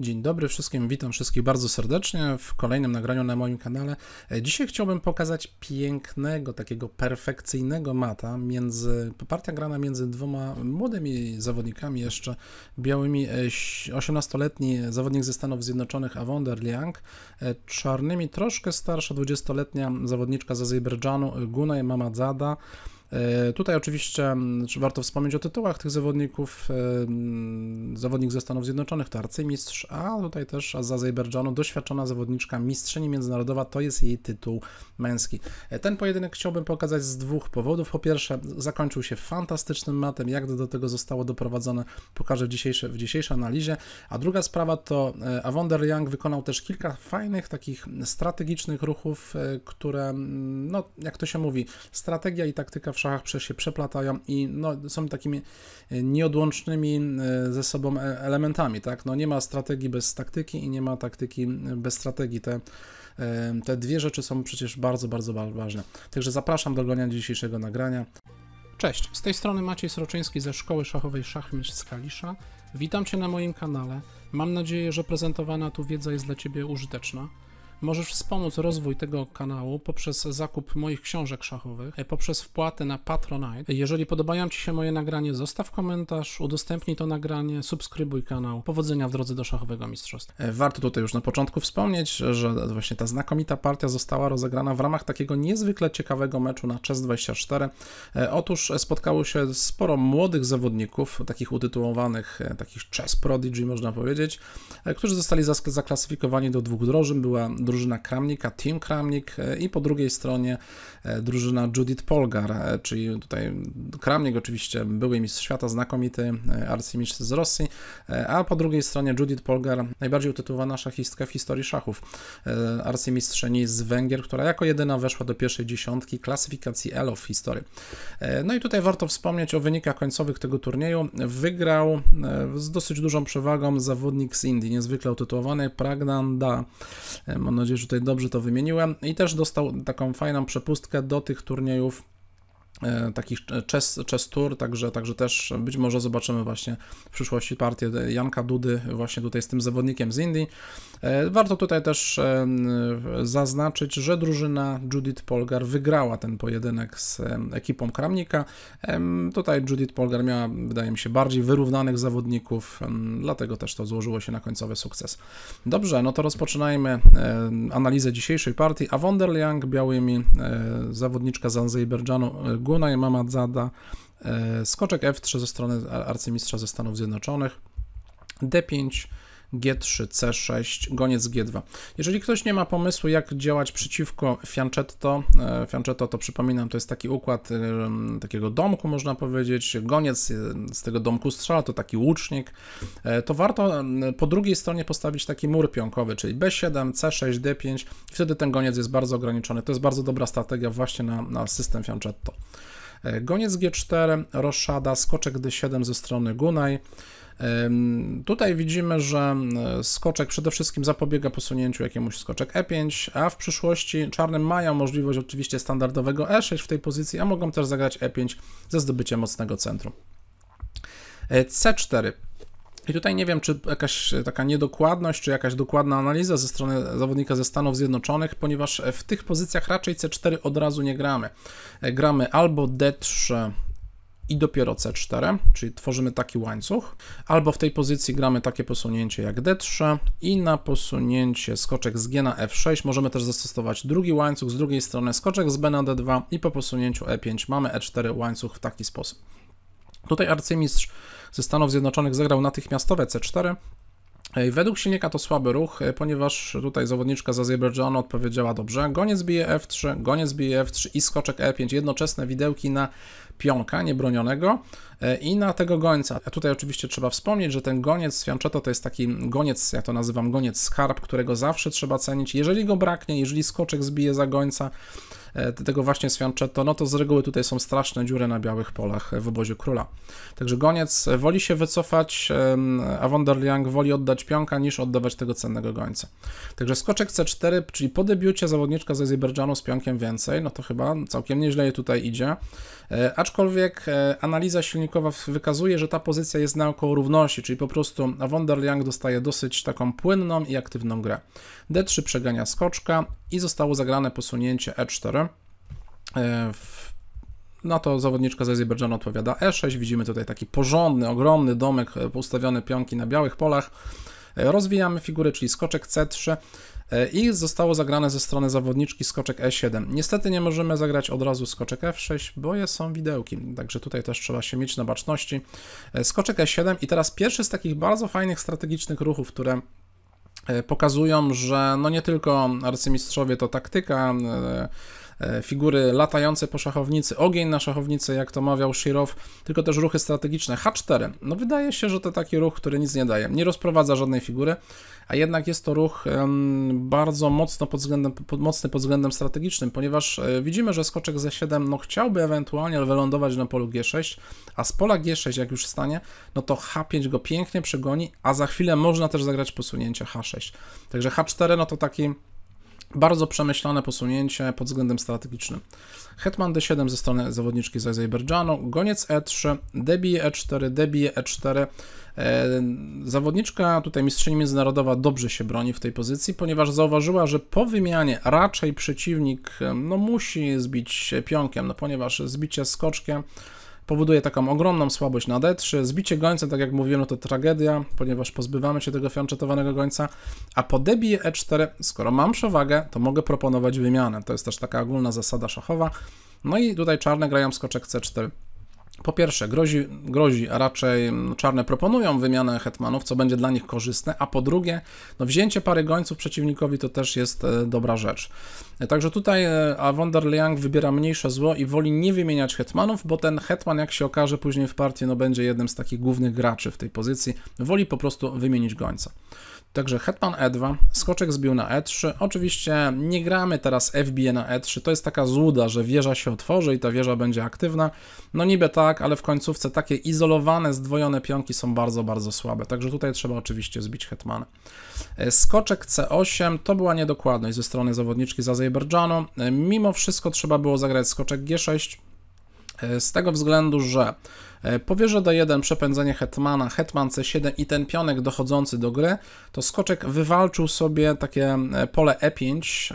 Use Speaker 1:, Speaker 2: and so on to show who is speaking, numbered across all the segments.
Speaker 1: Dzień dobry wszystkim, witam wszystkich bardzo serdecznie w kolejnym nagraniu na moim kanale. E, dzisiaj chciałbym pokazać pięknego, takiego perfekcyjnego mata między, partia grana między dwoma młodymi zawodnikami jeszcze, białymi, 18-letni e, zawodnik ze Stanów Zjednoczonych Avonder Liang, e, czarnymi troszkę starsza 20-letnia zawodniczka z Azerbejdżanu Gunay Mamadzada, E, tutaj oczywiście mm, warto wspomnieć o tytułach tych zawodników. E, mm, zawodnik ze Stanów Zjednoczonych to arcymistrz, a tutaj też z Azerbejdżanu doświadczona zawodniczka mistrzyni międzynarodowa, to jest jej tytuł męski. E, ten pojedynek chciałbym pokazać z dwóch powodów. Po pierwsze, zakończył się fantastycznym matem, jak do tego zostało doprowadzone pokażę w, dzisiejszej w dzisiejszej analizie. A druga sprawa to Avonder Young wykonał też kilka fajnych takich strategicznych ruchów, które, mm, no jak to się mówi, strategia i taktyka w w szachach przecież się przeplatają i no, są takimi e, nieodłącznymi e, ze sobą e, elementami, tak? No nie ma strategii bez taktyki i nie ma taktyki bez strategii. Te, te dwie rzeczy są przecież bardzo, bardzo ważne. Także zapraszam do oglądania dzisiejszego nagrania. Cześć, z tej strony Maciej Sroczyński ze Szkoły Szachowej Szachmistrz z Kalisza. Witam Cię na moim kanale. Mam nadzieję, że prezentowana tu wiedza jest dla Ciebie użyteczna. Możesz wspomóc rozwój tego kanału poprzez zakup moich książek szachowych, e, poprzez wpłatę na Patronite. Jeżeli podobają Ci się moje nagranie, zostaw komentarz, udostępnij to nagranie, subskrybuj kanał. Powodzenia w drodze do szachowego mistrzostwa. E, warto tutaj już na początku wspomnieć, że właśnie ta znakomita partia została rozegrana w ramach takiego niezwykle ciekawego meczu na Chess24. E, otóż spotkało się sporo młodych zawodników, takich utytułowanych, takich chess prodigy można powiedzieć, którzy zostali zaklasyfikowani do dwóch drożyn. Była drużyna Kramnika, Team Kramnik e, i po drugiej stronie e, drużyna Judith Polgar, e, czyli tutaj Kramnik oczywiście były mistrz świata, znakomity arcymistrz z Rosji, a po drugiej stronie Judith Polgar, najbardziej utytułowana szachistka w historii szachów, arcymistrzeni z Węgier, która jako jedyna weszła do pierwszej dziesiątki klasyfikacji ELO w historii. No i tutaj warto wspomnieć o wynikach końcowych tego turnieju. Wygrał z dosyć dużą przewagą zawodnik z Indii, niezwykle utytułowany Pragnanda nadzieję, że tutaj dobrze to wymieniłem. I też dostał taką fajną przepustkę do tych turniejów E, taki chess, tour, także, także też być może zobaczymy właśnie w przyszłości partię Janka Dudy właśnie tutaj z tym zawodnikiem z Indii. E, warto tutaj też zaznaczyć, że drużyna Judith Polgar wygrała ten pojedynek z ekipą Kramnika. Tutaj Judith Polgar miała, wydaje mi się, bardziej wyrównanych zawodników, dlatego też to złożyło się na końcowy sukces. Dobrze, no to rozpoczynajmy analizę dzisiejszej partii. A Young białymi e, zawodniczka z Guna Mamadzada, e, skoczek F3 ze strony arcymistrza ze Stanów Zjednoczonych, D5, G3, C6, goniec G2. Jeżeli ktoś nie ma pomysłu, jak działać przeciwko fianchetto, e, fianchetto to przypominam, to jest taki układ e, takiego domku, można powiedzieć, goniec e, z tego domku strzela, to taki łucznik, to warto po drugiej stronie postawić taki mur pionkowy, czyli B7, C6, D5, wtedy ten goniec jest bardzo ograniczony. To jest bardzo dobra strategia właśnie na, na system fianchetto. Goniec G4, roszada, skoczek D7 ze strony Gunaj, Tutaj widzimy, że e, skoczek przede wszystkim zapobiega posunięciu jakiemuś skoczek E5, a w przyszłości czarne mają możliwość oczywiście standardowego E6 w tej pozycji, a mogą też zagrać E5 ze zdobyciem mocnego centrum. E, C4. I tutaj nie wiem, czy jakaś taka niedokładność, czy jakaś dokładna analiza ze strony zawodnika ze Stanów Zjednoczonych, ponieważ e, w tych pozycjach raczej C4 od razu nie gramy. Gramy albo D3, i dopiero C4, czyli tworzymy taki łańcuch, albo w tej pozycji gramy takie posunięcie jak D3 i na posunięcie skoczek z G na F6 możemy też zastosować drugi łańcuch, z drugiej strony skoczek z B na D2 i po posunięciu E5 mamy E4 łańcuch w taki sposób. Tutaj arcymistrz ze Stanów Zjednoczonych zagrał natychmiastowe C4, Według silnika to słaby ruch, e, ponieważ tutaj zawodniczka z Azerbejdżanu odpowiedziała dobrze. Goniec bije F3, goniec bije F3 i skoczek E5. Jednoczesne widełki na pionka niebronionego e, i na tego gońca. Tutaj oczywiście trzeba wspomnieć, że ten goniec Fianchetto to jest taki goniec, ja to nazywam goniec skarb, którego zawsze trzeba cenić. Jeżeli go braknie, jeżeli skoczek zbije za gońca, E, tego właśnie Swianczetto, no to z reguły tutaj są straszne dziury na białych polach e, w obozie króla. Także goniec e, woli się wycofać, a von der Liang woli oddać pionka niż oddawać tego cennego gońca. Także skoczek C4, czyli po debiucie zawodniczka z Azerbejdżanu z pionkiem więcej, no to chyba całkiem nieźle je tutaj idzie. Aczkolwiek analiza silnikowa wykazuje, że ta pozycja jest na około równości, czyli po prostu von der Liang dostaje dosyć taką płynną i aktywną grę. D3 przegania skoczka, i zostało zagrane posunięcie E4. E, w na to zawodniczka z Azerbejdżanu odpowiada E6. Widzimy tutaj taki porządny, ogromny domek e, ustawiony pionki na białych polach. E, rozwijamy figury, czyli skoczek C3 i zostało zagrane ze strony zawodniczki skoczek E7. Niestety nie możemy zagrać od razu skoczek F6, bo je są widełki, także tutaj też trzeba się mieć na baczności. Skoczek E7 i teraz pierwszy z takich bardzo fajnych strategicznych ruchów, które E, pokazują, że no nie tylko arcymistrzowie to taktyka, e, E, figury latające po szachownicy, ogień na szachownicy, jak to mawiał Shirov, tylko też ruchy strategiczne. H4. No wydaje się, że to taki ruch, który nic nie daje. Nie rozprowadza żadnej figury, a jednak jest to ruch bardzo mocno pod względem, pod, mocny pod względem strategicznym, ponieważ e, widzimy, że skoczek Z7 no chciałby ewentualnie wylądować na polu G6, a z pola G6 jak już stanie, no to H5 go pięknie przegoni, a za chwilę można też zagrać posunięcie H6. Także H4 no to taki bardzo przemyślane posunięcie pod względem strategicznym. Hetman d7 ze strony zawodniczki z Azerbejdżanu, goniec e3, debije e4, debije e4. E, zawodniczka, tutaj mistrzyni międzynarodowa, dobrze się broni w tej pozycji, ponieważ zauważyła, że po wymianie raczej przeciwnik e, no, musi zbić pionkiem, no, ponieważ zbicie skoczkiem powoduje taką ogromną słabość na D3. Zbicie gońca, tak jak mówiłem, no to tragedia, ponieważ pozbywamy się tego fianczetowanego gońca, a po debi E4, skoro mam przewagę, to mogę proponować wymianę. To jest też taka ogólna zasada szachowa. No i tutaj czarne grają skoczek C4 po pierwsze, grozi, grozi, a raczej mm, czarne proponują wymianę hetmanów, co będzie dla nich korzystne, a po drugie, no wzięcie pary gońców przeciwnikowi to też jest e, dobra rzecz. E, także tutaj e, a Liang wybiera mniejsze zło i woli nie wymieniać hetmanów, bo ten hetman, jak się okaże później w partii, no będzie jednym z takich głównych graczy w tej pozycji. Woli po prostu wymienić gońca. Także hetman e2, skoczek zbił na e3. Oczywiście nie gramy teraz FBA na e3, to jest taka złuda, że wieża się otworzy i ta wieża będzie aktywna. No niby tak, ale w końcówce takie izolowane, zdwojone pionki są bardzo, bardzo słabe. Także tutaj trzeba oczywiście zbić hetmana. E, skoczek c8 to była niedokładność ze strony zawodniczki z Azerbejdżanu. E, mimo wszystko trzeba było zagrać skoczek g6, E, z tego względu, że e, powierzę D1 przepędzenie Hetmana, Hetman C7 i ten pionek dochodzący do gry, to skoczek wywalczył sobie takie e, pole E5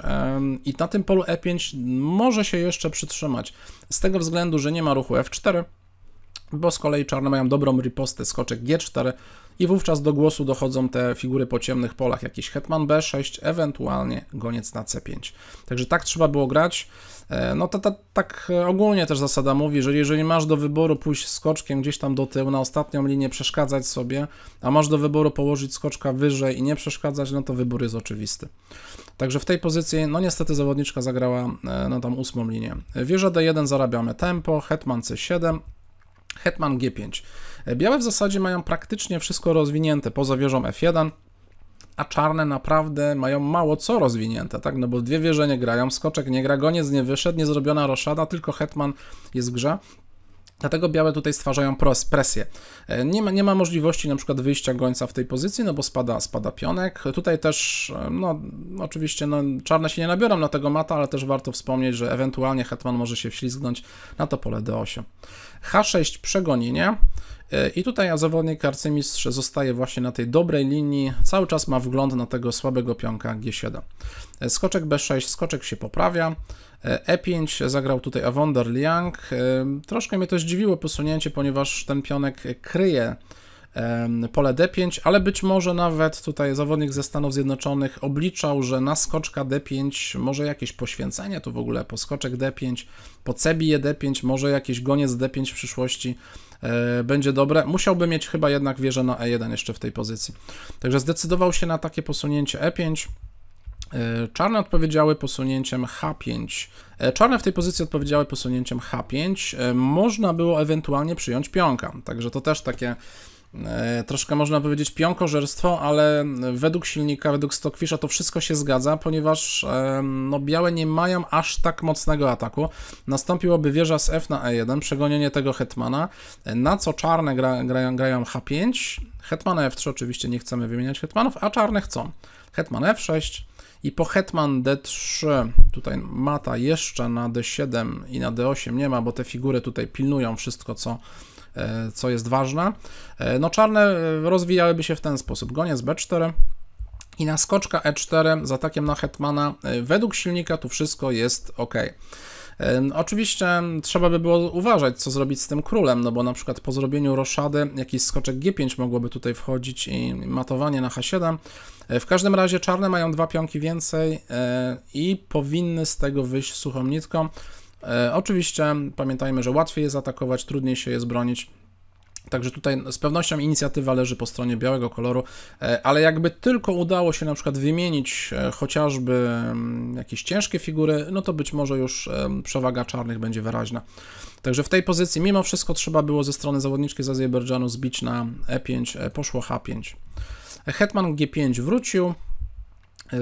Speaker 1: i na tym polu E5 może się jeszcze przytrzymać. Z tego względu, że nie ma ruchu F4, bo z kolei czarne mają dobrą ripostę skoczek G4 i wówczas do głosu dochodzą te figury po ciemnych polach, jakiś hetman B6, ewentualnie goniec na C5. Także tak trzeba było grać. E, no to, to tak ogólnie też zasada mówi, że jeżeli masz do wyboru pójść skoczkiem gdzieś tam do tyłu na ostatnią linię, przeszkadzać sobie, a masz do wyboru położyć skoczka wyżej i nie przeszkadzać, no to wybór jest oczywisty. Także w tej pozycji, no niestety zawodniczka zagrała e, na tam ósmą linię. Wieża D1 zarabiamy tempo, hetman C7, Hetman G5. E, białe w zasadzie mają praktycznie wszystko rozwinięte poza wieżą F1, a czarne naprawdę mają mało co rozwinięte, tak? No bo dwie wieże nie grają, skoczek nie gra, goniec nie wyszedł, nie zrobiona roszada, tylko hetman jest w grze. Dlatego białe tutaj stwarzają presję. E, nie ma, nie ma możliwości na przykład wyjścia gońca w tej pozycji, no bo spada, spada pionek. Tutaj też, e, no oczywiście no, czarne się nie nabiorą na tego mata, ale też warto wspomnieć, że ewentualnie hetman może się wślizgnąć na to pole d8. H6 przegonienie. E, I tutaj a zawodnik arcymistrz zostaje właśnie na tej dobrej linii, cały czas ma wgląd na tego słabego pionka G7. E, skoczek B6, skoczek się poprawia. E5 e zagrał tutaj Avonder Liang. Troszkę mnie to zdziwiło posunięcie, ponieważ ten pionek kryje pole D5, ale być może nawet tutaj zawodnik ze Stanów Zjednoczonych obliczał, że na skoczka D5 może jakieś poświęcenie tu w ogóle, po skoczek D5, po cebije D5, może jakiś goniec D5 w przyszłości. E, będzie dobre. Musiałby mieć chyba jednak wieżę na E1 jeszcze w tej pozycji. Także zdecydował się na takie posunięcie E5. E, czarne odpowiedziały posunięciem H5. E, czarne w tej pozycji odpowiedziały posunięciem H5. Można było ewentualnie przyjąć pionka. Także to też takie E, troszkę można powiedzieć pionkożerstwo, ale według silnika, według Stockfisha to wszystko się zgadza, ponieważ e, no, białe nie mają aż tak mocnego ataku. Nastąpiłoby wieża z F na E1, przegonienie tego Hetmana, e, na co czarne gra, grają, grają H5, Hetman F3 oczywiście nie chcemy wymieniać Hetmanów, a czarne chcą. Hetman F6 i po Hetman D3, tutaj mata jeszcze na D7 i na D8 nie ma, bo te figury tutaj pilnują wszystko, co E, co jest ważne. E, no czarne e, rozwijałyby się w ten sposób. Goniec B4, i na skoczka E4 z atakiem na Hetmana, według silnika tu wszystko jest ok. No, oczywiście trzeba by było uważać, co zrobić z tym królem, no bo na przykład po zrobieniu roszady jakiś skoczek G5 mogłoby tutaj wchodzić i matowanie na H7. W każdym razie czarne mają dwa pionki więcej i powinny z tego wyjść suchą nitką. E, oczywiście pamiętajmy, że łatwiej jest atakować, trudniej się jest bronić. Także tutaj z pewnością inicjatywa leży po stronie białego koloru, e, ale jakby tylko udało się na przykład wymienić e, chociażby mm, jakieś ciężkie figury, no to być może już przewaga czarnych będzie wyraźna. Także w tej pozycji mimo wszystko trzeba było ze strony zawodniczki z Azerbejdżanu zbić na E5, poszło H5. Hetman G5 wrócił,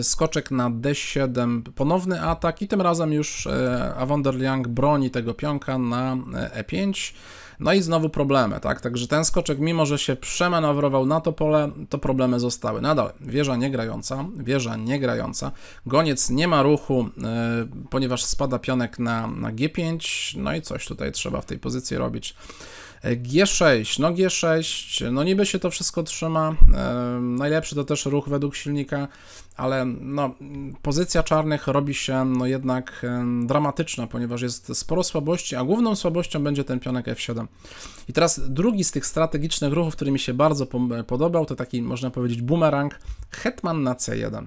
Speaker 1: skoczek na D7, ponowny atak i tym razem już e, Avander broni tego pionka na E5. E no i znowu problemy, tak? Także ten skoczek, mimo że się przemanowrował na to pole, to problemy zostały. Nadal no wieża niegrająca, wieża niegrająca. Goniec nie ma ruchu, e, ponieważ spada pionek na, na G5. No i coś tutaj trzeba w tej pozycji robić. G6, no G6, no niby się to wszystko trzyma, e, najlepszy to też ruch według silnika, ale no, pozycja czarnych robi się no jednak e, dramatyczna, ponieważ jest sporo słabości, a główną słabością będzie ten pionek F7. I teraz drugi z tych strategicznych ruchów, który mi się bardzo podobał, to taki można powiedzieć boomerang, hetman na C1.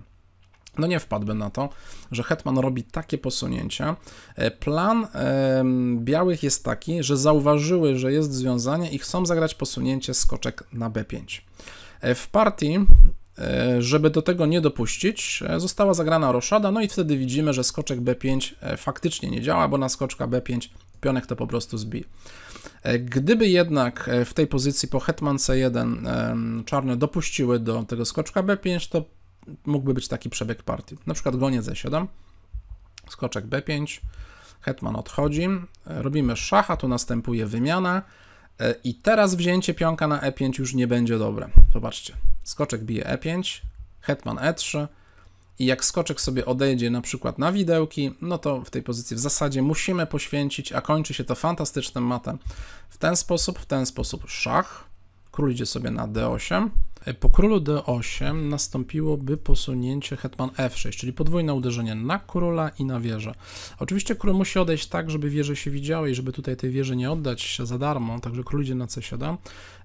Speaker 1: No nie wpadłby na to, że Hetman robi takie posunięcia. E, plan e, białych jest taki, że zauważyły, że jest związanie i chcą zagrać posunięcie skoczek na b5. E, w partii e, żeby do tego nie dopuścić, została zagrana roszada, no i wtedy widzimy, że skoczek b5 faktycznie nie działa, bo na skoczka b5 pionek to po prostu zbije. Gdyby jednak w tej pozycji po hetman c1 czarne dopuściły do tego skoczka b5, to mógłby być taki przebieg partii. Na przykład goniec e7, skoczek b5, hetman odchodzi, e, robimy szacha, tu następuje wymiana e, i teraz wzięcie pionka na e5 już nie będzie dobre. Zobaczcie, skoczek bije e5, hetman e3 i jak skoczek sobie odejdzie na przykład na widełki, no to w tej pozycji w zasadzie musimy poświęcić, a kończy się to fantastycznym matem. W ten sposób, w ten sposób szach, król idzie sobie na d8, po królu d8 nastąpiłoby posunięcie hetman f6, czyli podwójne uderzenie na króla i na wieżę. Oczywiście król musi odejść tak, żeby wieże się widziały i żeby tutaj tej wieży nie oddać za darmo, także król idzie na c7.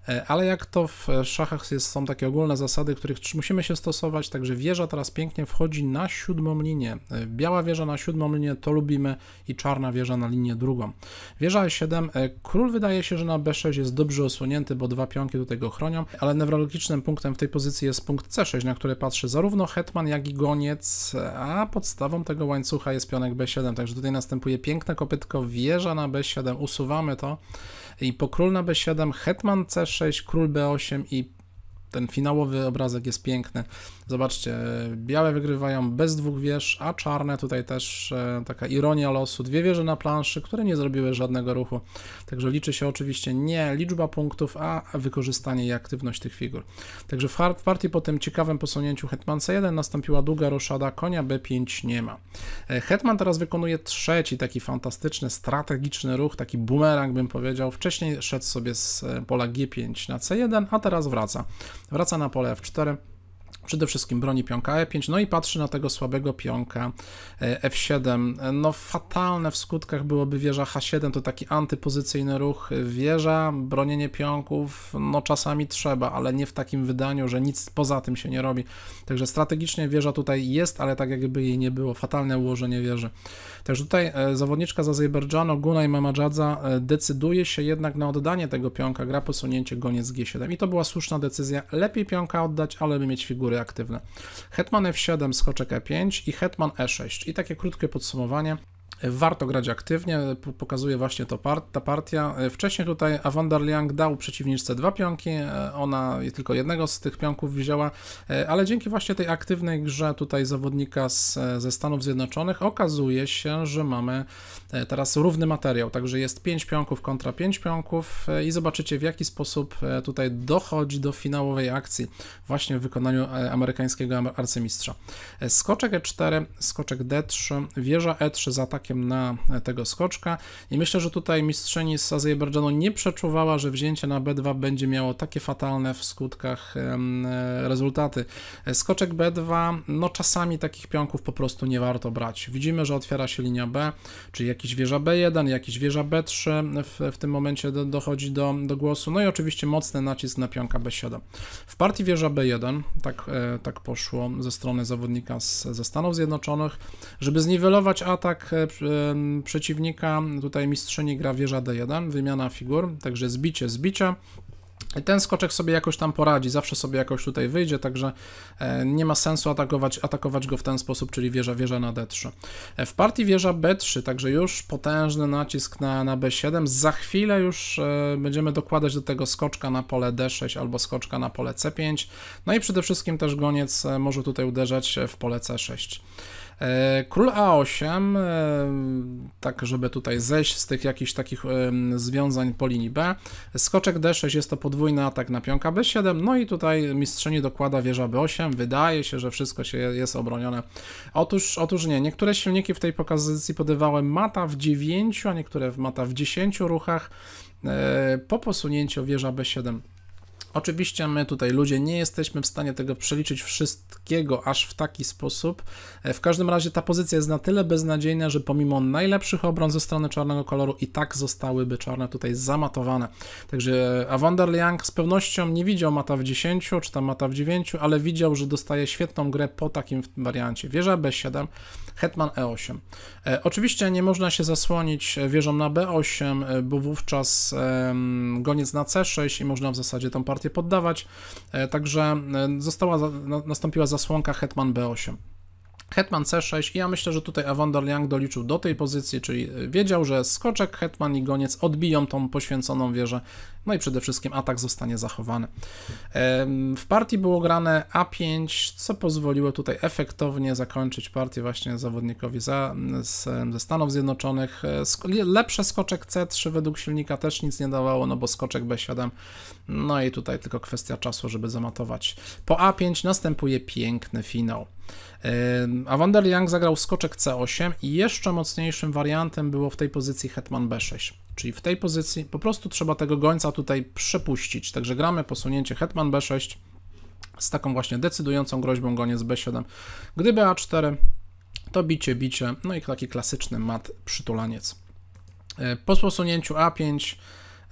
Speaker 1: E, ale jak to e, w szachach jest, są takie ogólne zasady, których musimy się stosować, także wieża teraz pięknie wchodzi na siódmą linię. E, biała wieża na siódmą linię to lubimy i czarna wieża na linię drugą. Wieża E7, król wydaje się, że na B6 jest dobrze osłonięty, bo dwa pionki tutaj go chronią, ale newralgicznym punktem w tej pozycji jest punkt C6, na który patrzy zarówno hetman, jak i goniec, a podstawą tego łańcucha jest pionek B7, także tutaj następuje piękne kopytko, wieża na B7, usuwamy to i po król na B7, hetman C6, król b8 i ten finałowy obrazek jest piękny. Zobaczcie, białe wygrywają bez dwóch wież, a czarne tutaj też e, taka ironia losu. Dwie wieże na planszy, które nie zrobiły żadnego ruchu. Także liczy się oczywiście nie liczba punktów, a wykorzystanie i aktywność tych figur. Także w, w partii po tym ciekawym posunięciu hetman c 1 nastąpiła długa roszada, konia B5 nie ma. E, hetman teraz wykonuje trzeci taki fantastyczny, strategiczny ruch, taki boomerang bym powiedział. Wcześniej szedł sobie z e, pola G5 na C1, a teraz wraca wraca na pole F4, Przede wszystkim broni pionka E5, no i patrzy na tego słabego pionka e, F7. No fatalne w skutkach byłoby wieża H7, to taki antypozycyjny ruch. E, wieża, bronienie pionków, no czasami trzeba, ale nie w takim wydaniu, że nic poza tym się nie robi. Także strategicznie wieża tutaj jest, ale tak jakby jej nie było. Fatalne ułożenie wieży. Także tutaj e, zawodniczka z Azerbejdżanu, Gunaj Mamadżadza, decyduje się jednak na oddanie tego pionka, gra posunięcie goniec G7 i to była słuszna decyzja. Lepiej pionka oddać, ale by mieć figury aktywne. Hetman F7, skoczek E5 i Hetman E6. I takie krótkie podsumowanie. Warto grać aktywnie, pokazuje właśnie to part, ta partia. E, wcześniej tutaj Avandar Liang dał przeciwniczce dwa pionki, e, ona tylko jednego z tych pionków wzięła, e, ale dzięki właśnie tej aktywnej grze tutaj zawodnika z, ze Stanów Zjednoczonych okazuje się, że mamy teraz równy materiał, także jest 5 pionków kontra 5 pionków i zobaczycie w jaki sposób tutaj dochodzi do finałowej akcji właśnie w wykonaniu amerykańskiego arcymistrza. Skoczek E4, skoczek D3, wieża E3 za atakiem na tego skoczka i myślę, że tutaj mistrzyni z Azerbejdżanu nie przeczuwała, że wzięcie na B2 będzie miało takie fatalne w skutkach rezultaty. Skoczek B2, no czasami takich pionków po prostu nie warto brać. Widzimy, że otwiera się linia B, czyli jakiś wieża B1, jakiś wieża B3 w, w tym momencie do, dochodzi do, do głosu, no i oczywiście mocny nacisk na pionka B7. W partii wieża B1, tak, e, tak poszło ze strony zawodnika z, ze Stanów Zjednoczonych, żeby zniwelować atak e, przeciwnika, tutaj mistrzyni gra wieża D1, wymiana figur, także zbicie, zbicia. Ten skoczek sobie jakoś tam poradzi, zawsze sobie jakoś tutaj wyjdzie, także e, nie ma sensu atakować, atakować go w ten sposób, czyli wieża, wieża na D3. E, w partii wieża B3, także już potężny nacisk na, na B7. Za chwilę już e, będziemy dokładać do tego skoczka na pole D6 albo skoczka na pole C5. No i przede wszystkim też goniec może tutaj uderzać w pole C6. E, Król A8, e, tak żeby tutaj zejść z tych jakichś takich e, związań po linii B, skoczek D6 jest to podwójny atak na pionka B7, no i tutaj mistrzyni dokłada wieża B8, wydaje się, że wszystko się jest obronione. Otóż, otóż nie, niektóre silniki w tej pozycji podawały mata w 9, a niektóre mata w 10 ruchach po posunięciu wieża B7 Oczywiście my tutaj ludzie nie jesteśmy w stanie tego przeliczyć wszystkiego aż w taki sposób. E, w każdym razie ta pozycja jest na tyle beznadziejna, że pomimo najlepszych obron ze strony czarnego koloru i tak zostałyby czarne tutaj zamatowane. Także e, Avander Liang z pewnością nie widział mata w 10 czy tam mata w 9, ale widział, że dostaje świetną grę po takim wariancie. Wieża B7, Hetman E8. E, oczywiście nie można się zasłonić wieżą na B8, bo wówczas goniec na C6 i można w zasadzie tą partię partię poddawać, e, także e, została, nastąpiła zasłonka Hetman B8. Hetman C6 i ja myślę, że tutaj Avandor Yang doliczył do tej pozycji, czyli e, wiedział, że skoczek, hetman i goniec odbiją tą poświęconą wieżę no i przede wszystkim atak zostanie zachowany. W partii było grane A5, co pozwoliło tutaj efektownie zakończyć partię właśnie zawodnikowi za, z, ze Stanów Zjednoczonych. E, lepsze skoczek C3 według silnika też nic nie dawało, no bo skoczek B7, no i tutaj tylko kwestia czasu, żeby zamatować. Po A5 następuje piękny finał. A Wander Young zagrał skoczek C8 i jeszcze mocniejszym wariantem było w tej pozycji hetman B6. Czyli w tej pozycji po prostu trzeba tego gońca tutaj przepuścić. Także gramy posunięcie hetman b6 z taką właśnie decydującą groźbą goniec b7. Gdyby a4, to bicie, bicie, no i taki klasyczny mat przytulaniec. E, po posunięciu a5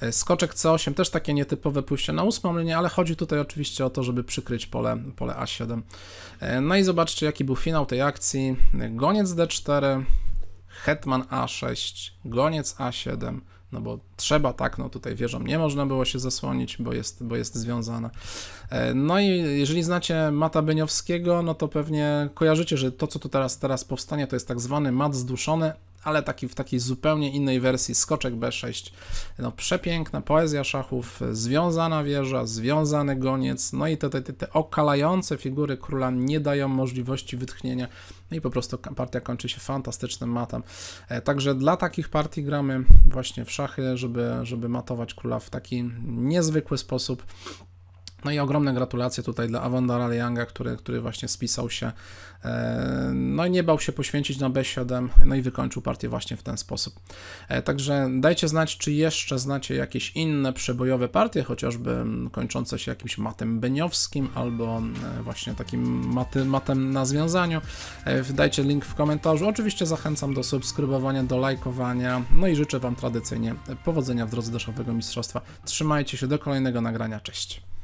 Speaker 1: e, Skoczek C8, też takie nietypowe pójście na ósmą linię, ale chodzi tutaj oczywiście o to, żeby przykryć pole, pole A7. E, no i zobaczcie, jaki był finał tej akcji. Goniec D4, hetman A6, goniec A7, no bo trzeba, tak, no tutaj wieżą nie można było się zasłonić, bo jest, bo jest związana. E, no i jeżeli znacie Mata Beniowskiego, no to pewnie kojarzycie, że to, co tu teraz, teraz powstanie, to jest tak zwany mat zduszony, ale taki w takiej zupełnie innej wersji skoczek B6. No przepiękna poezja szachów, związana wieża, związany goniec, no i te, te, te okalające figury króla nie dają możliwości wytchnienia. No i po prostu partia kończy się fantastycznym matem. E, także dla takich partii gramy właśnie w szachy, żeby, żeby matować króla w taki niezwykły sposób. No i ogromne gratulacje tutaj dla Avondara Younga, który, który właśnie spisał się. E, no i nie bał się poświęcić na B7, no i wykończył partię właśnie w ten sposób. E, także dajcie znać, czy jeszcze znacie jakieś inne przebojowe partie, chociażby mm, kończące się jakimś matem beniowskim albo mm, e, właśnie takim maty, matem na związaniu. Dajcie link w komentarzu. Oczywiście zachęcam do subskrybowania, do lajkowania. No i życzę Wam tradycyjnie powodzenia w drodze do szafowego mistrzostwa. Trzymajcie się do kolejnego nagrania. Cześć.